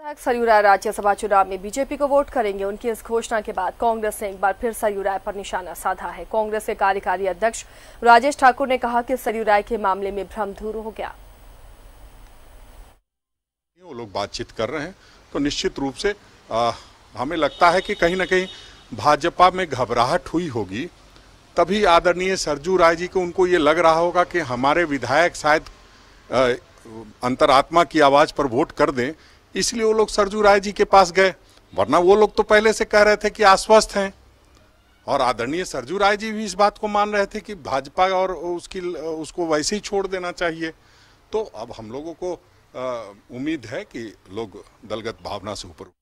विधायक सरयूराय राज्यसभा चुनाव में बीजेपी को वोट करेंगे उनकी इस घोषणा के बाद कांग्रेस ने एक बार फिर सरयू राय पर निशाना साधा है कांग्रेस के कार्यकारी अध्यक्ष राजेश ठाकुर ने कहा कि सरयू राय के मामले में भ्रम दूर हो गया वो लोग बातचीत कर रहे हैं तो निश्चित रूप से आ, हमें लगता है कि कहीं ना कहीं भाजपा में घबराहट हुई होगी तभी आदरणीय सरजू राय जी को उनको ये लग रहा होगा कि हमारे विधायक शायद अंतरात्मा की आवाज़ पर वोट कर दें इसलिए वो लोग सरजू राय जी के पास गए वरना वो लोग तो पहले से कह रहे थे कि आश्वस्त हैं और आदरणीय सरजू राय जी भी इस बात को मान रहे थे कि भाजपा और उसकी उसको वैसे ही छोड़ देना चाहिए तो अब हम लोगों को उम्मीद है कि लोग दलगत भावना से ऊपर